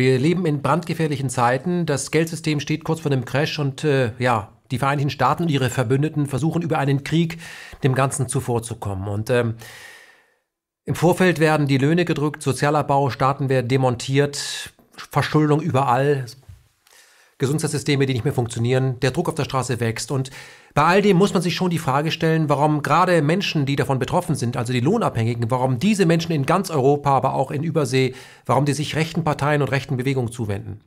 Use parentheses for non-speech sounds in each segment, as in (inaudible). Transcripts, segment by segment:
Wir leben in brandgefährlichen Zeiten. Das Geldsystem steht kurz vor einem Crash und äh, ja, die Vereinigten Staaten und ihre Verbündeten versuchen über einen Krieg dem Ganzen zuvorzukommen. Und ähm, im Vorfeld werden die Löhne gedrückt, Sozialabbau, Staaten werden demontiert, Verschuldung überall, Gesundheitssysteme, die nicht mehr funktionieren, der Druck auf der Straße wächst und bei all dem muss man sich schon die Frage stellen, warum gerade Menschen, die davon betroffen sind, also die Lohnabhängigen, warum diese Menschen in ganz Europa, aber auch in Übersee, warum die sich rechten Parteien und rechten Bewegungen zuwenden.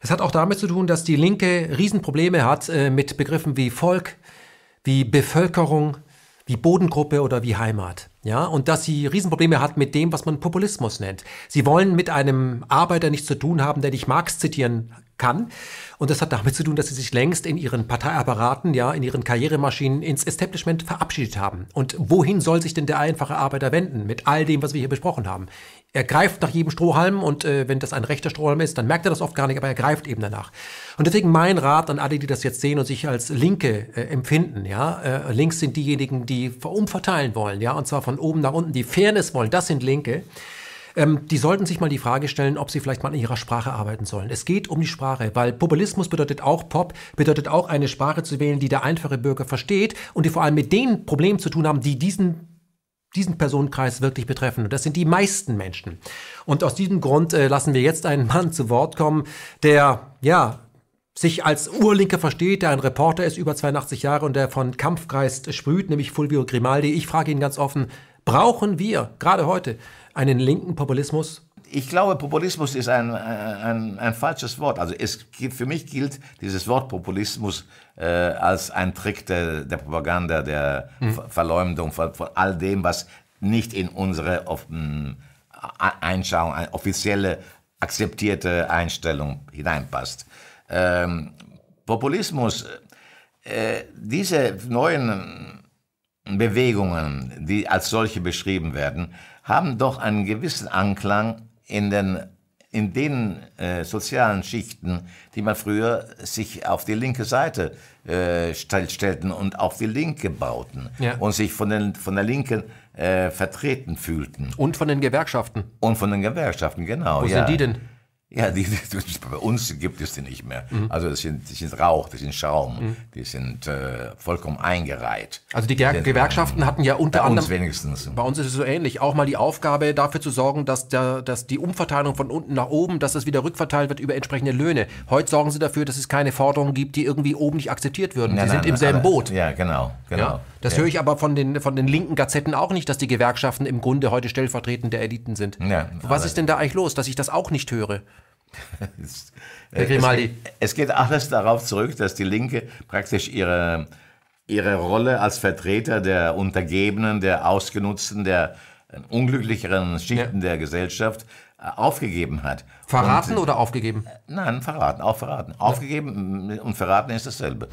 Es hat auch damit zu tun, dass die Linke Riesenprobleme hat äh, mit Begriffen wie Volk, wie Bevölkerung, wie Bodengruppe oder wie Heimat. Ja, und dass sie Riesenprobleme hat mit dem, was man Populismus nennt. Sie wollen mit einem Arbeiter nichts zu tun haben, der nicht Marx zitieren kann. Und das hat damit zu tun, dass sie sich längst in ihren Parteiapparaten, ja, in ihren Karrieremaschinen ins Establishment verabschiedet haben. Und wohin soll sich denn der einfache Arbeiter wenden mit all dem, was wir hier besprochen haben? Er greift nach jedem Strohhalm und äh, wenn das ein rechter Strohhalm ist, dann merkt er das oft gar nicht, aber er greift eben danach. Und deswegen mein Rat an alle, die das jetzt sehen und sich als Linke äh, empfinden, ja, äh, links sind diejenigen, die umverteilen wollen, ja, und zwar von oben nach unten, die Fairness wollen, das sind Linke ähm, die sollten sich mal die Frage stellen, ob sie vielleicht mal in ihrer Sprache arbeiten sollen. Es geht um die Sprache, weil Populismus bedeutet auch Pop, bedeutet auch eine Sprache zu wählen, die der einfache Bürger versteht und die vor allem mit den Problemen zu tun haben, die diesen diesen Personenkreis wirklich betreffen. Und das sind die meisten Menschen. Und aus diesem Grund äh, lassen wir jetzt einen Mann zu Wort kommen, der, ja, sich als Urlinker versteht, der ein Reporter ist, über 82 Jahre und der von Kampfgeist sprüht, nämlich Fulvio Grimaldi. Ich frage ihn ganz offen, Brauchen wir gerade heute einen linken Populismus? Ich glaube, Populismus ist ein, äh, ein, ein falsches Wort. Also es, für mich gilt dieses Wort Populismus äh, als ein Trick der, der Propaganda, der mhm. Verleumdung von, von, all dem, was nicht in unsere um, hm, Einschauung, offizielle akzeptierte Einstellung hineinpasst. Ähm, Populismus, äh, diese neuen Bewegungen, die als solche beschrieben werden, haben doch einen gewissen Anklang in den in den äh, sozialen Schichten, die man früher sich auf die linke Seite äh, stellten und auf die Linke bauten ja. und sich von, den, von der Linken äh, vertreten fühlten. Und von den Gewerkschaften. Und von den Gewerkschaften, genau. Wo ja. sind die denn? Ja, die, die, bei uns gibt es die nicht mehr. Mhm. Also das sind, die sind Rauch, das sind Schaum, mhm. die sind äh, vollkommen eingereiht. Also die, Ger die sind, Gewerkschaften ähm, hatten ja unter bei anderem... Bei uns wenigstens. Bei uns ist es so ähnlich. Auch mal die Aufgabe, dafür zu sorgen, dass, der, dass die Umverteilung von unten nach oben, dass das wieder rückverteilt wird über entsprechende Löhne. Heute sorgen sie dafür, dass es keine Forderungen gibt, die irgendwie oben nicht akzeptiert würden. Ja, sie nein, sind im selben alle, Boot. Ja, genau. genau. Ja? Das ja. höre ich aber von den, von den linken Gazetten auch nicht, dass die Gewerkschaften im Grunde heute stellvertretende Eliten sind. Ja, Was ist denn da eigentlich los, dass ich das auch nicht höre? (laughs) es, äh, es, es geht alles darauf zurück, dass die Linke praktisch ihre, ihre Rolle als Vertreter der Untergebenen, der Ausgenutzten, der unglücklicheren Schichten ja. der Gesellschaft äh, aufgegeben hat. Verraten und, äh, oder aufgegeben? Nein, verraten, auch verraten. Aufgegeben und verraten ist dasselbe.